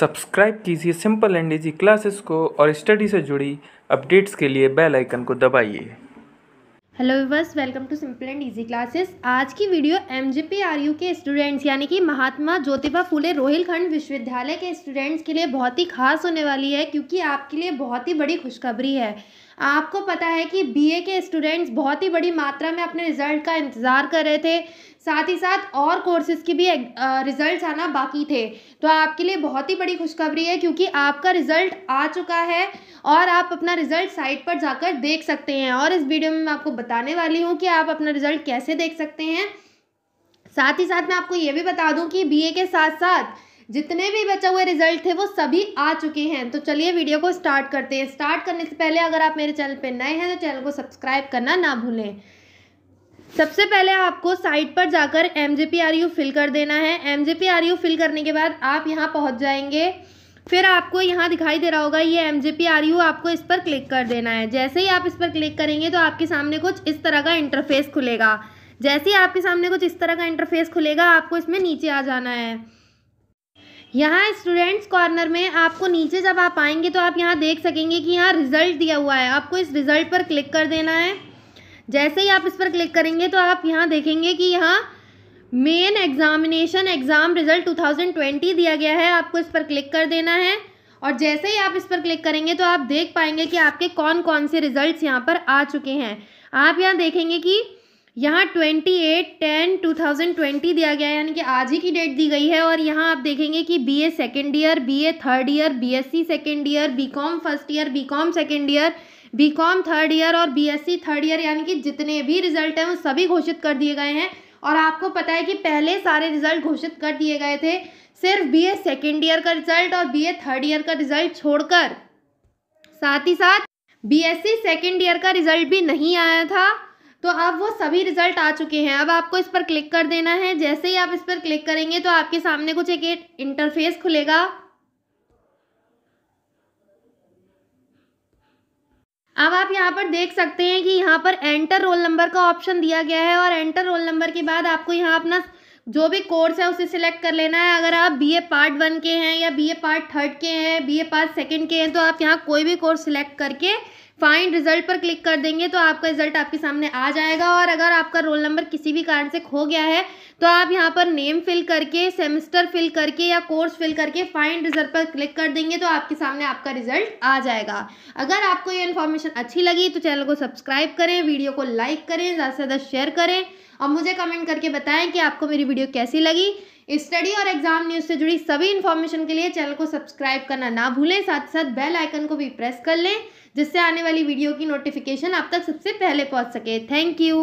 subscribe कीजिए simple and Easy classes को और स्टडी से जुड़ी अपडेट्स के लिए बेल आइकन को दबाइए hello viewers welcome to Simple and Easy Classes आज की वीडियो एम के स्टूडेंट्स यानी कि महात्मा ज्योतिबा फूले रोहिलखंड विश्वविद्यालय के स्टूडेंट्स के लिए बहुत ही खास होने वाली है क्योंकि आपके लिए बहुत ही बड़ी खुशखबरी है आपको पता है कि बीए के स्टूडेंट्स बहुत ही बड़ी मात्रा में अपने रिज़ल्ट का इंतज़ार कर रहे थे साथ ही साथ और कोर्सेज़ के भी रिज़ल्ट आना बाकी थे तो आपके लिए बहुत ही बड़ी खुशखबरी है क्योंकि आपका रिज़ल्ट आ चुका है और आप अपना रिज़ल्ट साइट पर जाकर देख सकते हैं और इस वीडियो में मैं आपको बताने वाली हूँ कि आप अपना रिज़ल्ट कैसे देख सकते हैं साथ ही साथ मैं आपको ये भी बता दूं कि बीए के साथ साथ जितने भी बचे हुए रिजल्ट थे वो सभी आ चुके हैं तो चलिए वीडियो को स्टार्ट करते हैं स्टार्ट करने से पहले अगर आप मेरे चैनल पर नए हैं तो चैनल को सब्सक्राइब करना ना भूलें सबसे पहले आपको साइट पर जाकर एम जे फिल कर देना है एम जे फिल करने के बाद आप यहाँ पहुँच जाएंगे फिर आपको यहाँ दिखाई दे रहा होगा ये M J P R U आपको इस पर क्लिक कर देना है जैसे ही आप इस पर क्लिक करेंगे तो आपके सामने कुछ इस तरह का इंटरफेस खुलेगा जैसे ही आपके सामने कुछ इस तरह का इंटरफेस खुलेगा आपको इसमें नीचे आ जाना है यहाँ स्टूडेंट्स कॉर्नर में आपको नीचे जब आप आएंगे तो आप यहाँ देख सकेंगे कि यहाँ रिजल्ट दिया हुआ है आपको इस रिजल्ट पर क्लिक कर देना है जैसे ही आप इस पर क्लिक करेंगे तो आप यहाँ देखेंगे कि यहाँ मेन एग्जामिनेशन एग्ज़ाम रिजल्ट 2020 दिया गया है आपको इस पर क्लिक कर देना है और जैसे ही आप इस पर क्लिक करेंगे तो आप देख पाएंगे कि आपके कौन कौन से रिजल्ट्स यहाँ पर आ चुके हैं आप यहाँ देखेंगे कि यहाँ twenty eight ten two thousand twenty दिया गया है यानी कि आज ही की डेट दी गई है और यहाँ आप देखेंगे कि B A second year B A third year B S C second year B com first year B com second year B com third year और B S C third year यानी कि जितने भी रिजल्ट हैं वो सभी घोषित कर दिए गए हैं और आपको पता है कि पहले सारे रिजल्ट घोषित कर दिए गए थे सिर्फ बी ए सेकेंड ईयर का रिजल्ट और बी ए थर्ड ईयर का रिजल्ट छोड़कर साथ ही साथ B S C second year का रिजल्ट भी नहीं आया था तो अब वो सभी रिजल्ट आ चुके हैं अब आपको इस पर क्लिक कर देना है जैसे ही आप इस पर क्लिक करेंगे तो आपके सामने कुछ एक इंटरफेस खुलेगा अब आप यहाँ पर देख सकते हैं कि यहाँ पर एंटर रोल नंबर का ऑप्शन दिया गया है और एंटर रोल नंबर के बाद आपको यहाँ अपना जो भी कोर्स है उसे सिलेक्ट कर लेना है अगर आप बीए पार्ट वन के हैं या बीए पार्ट थर्ड के हैं बीए पार्ट सेकंड के हैं तो आप यहाँ कोई भी कोर्स सिलेक्ट करके फाइंड रिजल्ट पर क्लिक कर देंगे तो आपका रिजल्ट आपके सामने आ जाएगा और अगर आपका रोल नंबर किसी भी कारण से खो गया है तो आप यहाँ पर नेम फिल करके सेमेस्टर फिल करके या कोर्स फिल करके फाइंड रिजल्ट पर क्लिक कर देंगे तो आपके सामने आपका रिजल्ट आ जाएगा अगर आपको ये इन्फॉर्मेशन अच्छी लगी तो चैनल को सब्सक्राइब करें वीडियो को लाइक करें ज़्यादा से ज़्यादा शेयर करें और मुझे कमेंट करके बताएं कि आपको मेरी वीडियो कैसी लगी स्टडी और एग्जाम न्यूज से जुड़ी सभी इन्फॉर्मेशन के लिए चैनल को सब्सक्राइब करना ना भूलें साथ साथ बेल आइकन को भी प्रेस कर लें जिससे आने वाली वीडियो की नोटिफिकेशन आप तक सबसे पहले पहुंच सके थैंक यू